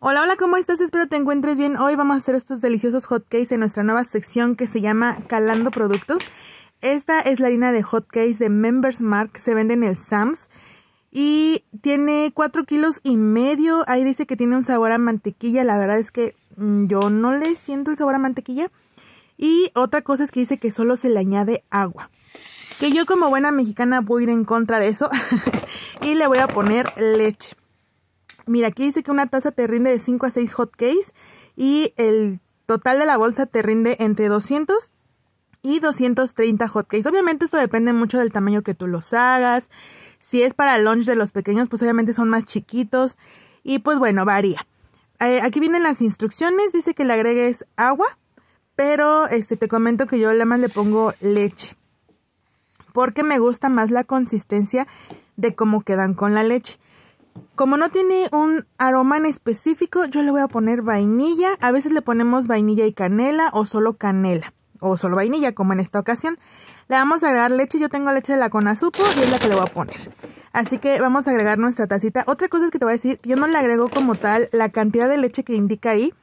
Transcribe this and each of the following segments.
Hola, hola, ¿cómo estás? Espero te encuentres bien. Hoy vamos a hacer estos deliciosos hotcakes en nuestra nueva sección que se llama Calando Productos. Esta es la harina de hotcakes de Members Mark, se vende en el Sam's y tiene 4 kilos y medio. Ahí dice que tiene un sabor a mantequilla, la verdad es que mm, yo no le siento el sabor a mantequilla. Y otra cosa es que dice que solo se le añade agua. Que yo como buena mexicana voy a ir en contra de eso y le voy a poner leche. Mira, aquí dice que una taza te rinde de 5 a 6 hotcakes y el total de la bolsa te rinde entre 200 y 230 hotcakes. Obviamente esto depende mucho del tamaño que tú los hagas. Si es para lunch de los pequeños, pues obviamente son más chiquitos y pues bueno, varía. Eh, aquí vienen las instrucciones, dice que le agregues agua, pero este te comento que yo más le pongo leche porque me gusta más la consistencia de cómo quedan con la leche. Como no tiene un aroma en específico, yo le voy a poner vainilla. A veces le ponemos vainilla y canela o solo canela o solo vainilla como en esta ocasión. Le vamos a agregar leche, yo tengo leche de la conazupo y es la que le voy a poner. Así que vamos a agregar nuestra tacita. Otra cosa es que te voy a decir, yo no le agrego como tal la cantidad de leche que indica ahí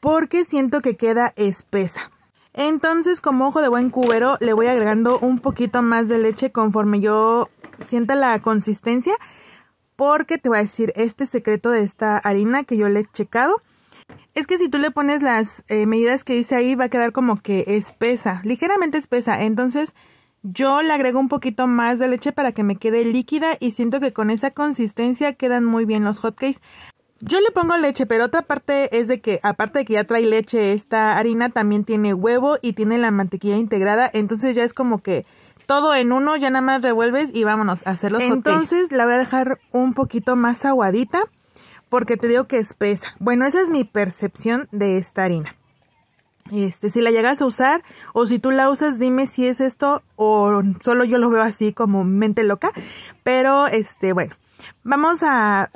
porque siento que queda espesa. Entonces como ojo de buen cubero le voy agregando un poquito más de leche conforme yo sienta la consistencia porque te voy a decir este secreto de esta harina que yo le he checado. Es que si tú le pones las eh, medidas que dice ahí va a quedar como que espesa, ligeramente espesa. Entonces yo le agrego un poquito más de leche para que me quede líquida y siento que con esa consistencia quedan muy bien los hotcakes. Yo le pongo leche, pero otra parte es de que aparte de que ya trae leche esta harina también tiene huevo y tiene la mantequilla integrada, entonces ya es como que todo en uno, ya nada más revuelves y vámonos a hacer los Entonces la voy a dejar un poquito más aguadita porque te digo que espesa. Bueno, esa es mi percepción de esta harina. Este, si la llegas a usar o si tú la usas, dime si es esto o solo yo lo veo así como mente loca. Pero este, bueno, vamos a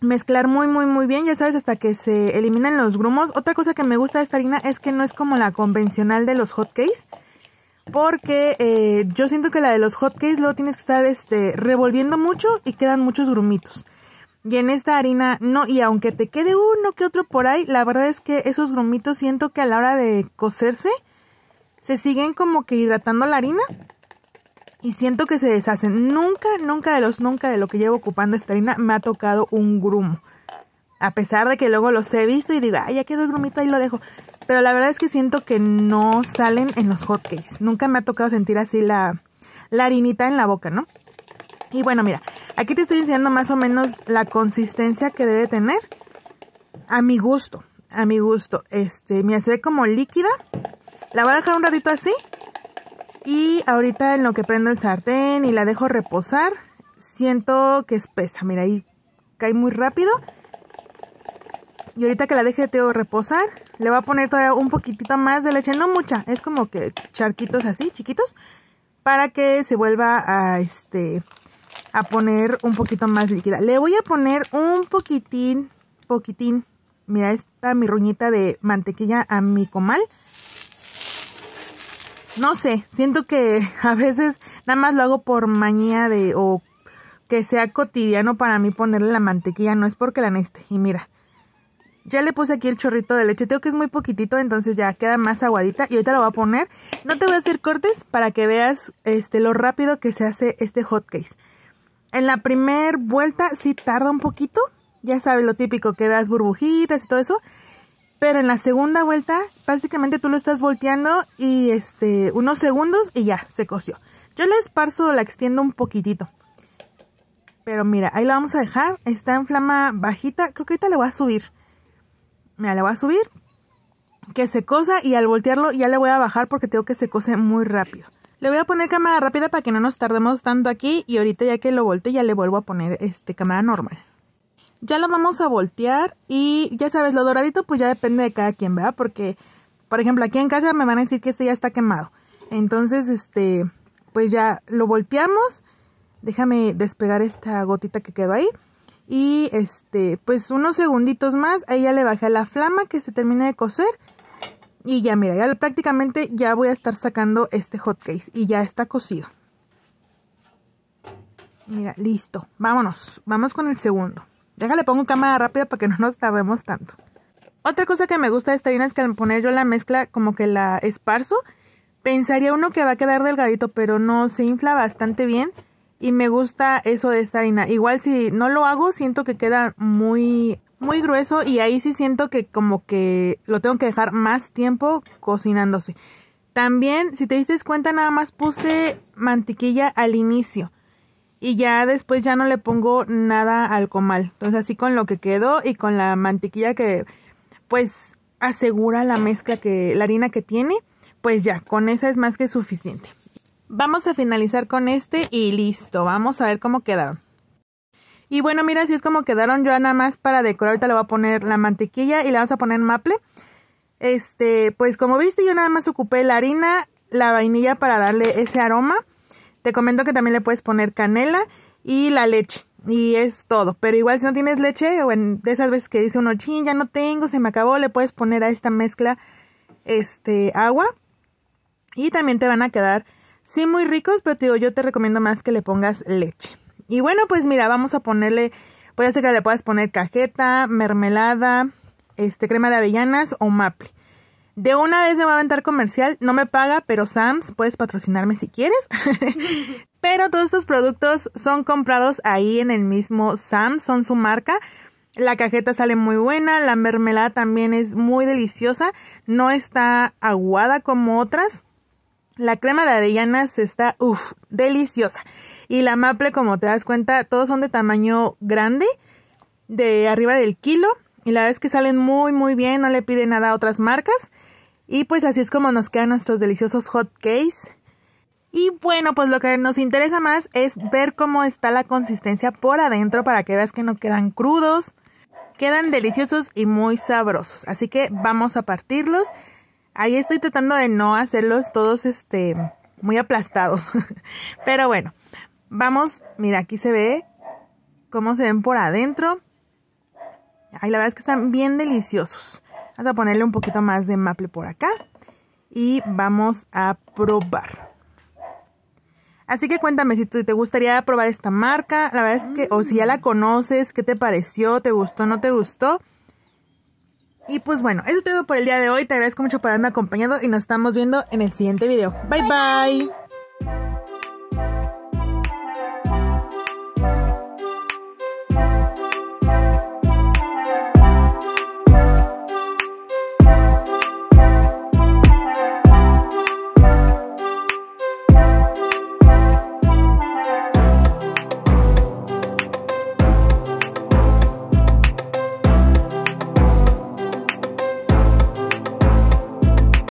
mezclar muy muy muy bien, ya sabes, hasta que se eliminan los grumos. Otra cosa que me gusta de esta harina es que no es como la convencional de los hotcakes. Porque eh, yo siento que la de los hotcakes luego tienes que estar este, revolviendo mucho y quedan muchos grumitos. Y en esta harina no, y aunque te quede uno que otro por ahí, la verdad es que esos grumitos siento que a la hora de cocerse se siguen como que hidratando la harina y siento que se deshacen. Nunca, nunca de los nunca de lo que llevo ocupando esta harina me ha tocado un grumo. A pesar de que luego los he visto y digo, ay, ya quedó el grumito, ahí lo dejo. Pero la verdad es que siento que no salen en los hotcakes. Nunca me ha tocado sentir así la, harinita en la boca, ¿no? Y bueno, mira, aquí te estoy enseñando más o menos la consistencia que debe tener a mi gusto, a mi gusto. Este, me hace como líquida. La voy a dejar un ratito así. Y ahorita en lo que prendo el sartén y la dejo reposar, siento que espesa. Mira, ahí cae muy rápido. Y ahorita que la deje teo reposar, le voy a poner todavía un poquitito más de leche, no mucha, es como que charquitos así, chiquitos, para que se vuelva a este a poner un poquito más líquida. Le voy a poner un poquitín, poquitín, mira esta mi ruñita de mantequilla a mi comal. No sé, siento que a veces nada más lo hago por manía de o que sea cotidiano para mí ponerle la mantequilla, no es porque la necesite. Y mira, ya le puse aquí el chorrito de leche, tengo que es muy poquitito, entonces ya queda más aguadita y ahorita lo voy a poner. No te voy a hacer cortes para que veas este, lo rápido que se hace este hot case. En la primer vuelta sí tarda un poquito, ya sabes lo típico, que das burbujitas y todo eso. Pero en la segunda vuelta prácticamente tú lo estás volteando y este, unos segundos y ya, se coció. Yo la esparzo, la extiendo un poquitito. Pero mira, ahí lo vamos a dejar. Está en flama bajita. Creo que ahorita le voy a subir. Mira, le voy a subir. Que se cosa y al voltearlo ya le voy a bajar porque tengo que se cose muy rápido. Le voy a poner cámara rápida para que no nos tardemos tanto aquí y ahorita ya que lo volte ya le vuelvo a poner este cámara normal. Ya lo vamos a voltear y ya sabes, lo doradito pues ya depende de cada quien, ¿verdad? Porque, por ejemplo, aquí en casa me van a decir que este ya está quemado. Entonces, este, pues ya lo volteamos. Déjame despegar esta gotita que quedó ahí y este, pues unos segunditos más, ahí ya le bajé la flama que se termine de cocer y ya mira, ya prácticamente ya voy a estar sacando este hot case y ya está cocido. Mira, listo, vámonos, vamos con el segundo. Déjale pongo cámara rápida para que no nos tardemos tanto. Otra cosa que me gusta de esta harina es que al poner yo la mezcla como que la esparzo, pensaría uno que va a quedar delgadito, pero no, se infla bastante bien y me gusta eso de esta harina. Igual si no lo hago, siento que queda muy muy grueso y ahí sí siento que como que lo tengo que dejar más tiempo cocinándose. También, si te diste cuenta, nada más puse mantequilla al inicio y ya después ya no le pongo nada al comal. Entonces así con lo que quedó y con la mantequilla que pues asegura la mezcla que la harina que tiene, pues ya, con esa es más que suficiente. Vamos a finalizar con este y listo. Vamos a ver cómo quedaron. Y bueno, mira, si es como quedaron. Yo nada más para decorar, ahorita le voy a poner la mantequilla y le vamos a poner maple. Este, pues como viste, yo nada más ocupé la harina, la vainilla para darle ese aroma. Te comento que también le puedes poner canela y la leche. Y es todo. Pero igual si no tienes leche, o en, de esas veces que dice uno, chin, ya no tengo, se me acabó, le puedes poner a esta mezcla este agua. Y también te van a quedar Sí, muy ricos, pero te digo, yo te recomiendo más que le pongas leche. Y bueno, pues mira, vamos a ponerle, voy a hacer que le puedas poner cajeta, mermelada, este, crema de avellanas o maple. De una vez me va a aventar comercial, no me paga, pero Sams, puedes patrocinarme si quieres. pero todos estos productos son comprados ahí en el mismo Sams, son su marca. La cajeta sale muy buena, la mermelada también es muy deliciosa, no está aguada como otras. La crema de avellanas está, uff, deliciosa. Y la maple, como te das cuenta, todos son de tamaño grande, de arriba del kilo. Y la verdad es que salen muy, muy bien, no le piden nada a otras marcas. Y pues así es como nos quedan nuestros deliciosos hot cakes. Y bueno, pues lo que nos interesa más es ver cómo está la consistencia por adentro para que veas que no quedan crudos. Quedan deliciosos y muy sabrosos. Así que vamos a partirlos. Ahí estoy tratando de no hacerlos todos este muy aplastados. Pero bueno, vamos, mira, aquí se ve cómo se ven por adentro. Ay, la verdad es que están bien deliciosos. Vamos a ponerle un poquito más de maple por acá y vamos a probar. Así que cuéntame si te gustaría probar esta marca, la verdad es que, o si ya la conoces, qué te pareció, te gustó, no te gustó. Y pues bueno, eso es todo por el día de hoy. Te agradezco mucho por haberme acompañado y nos estamos viendo en el siguiente video. Bye bye.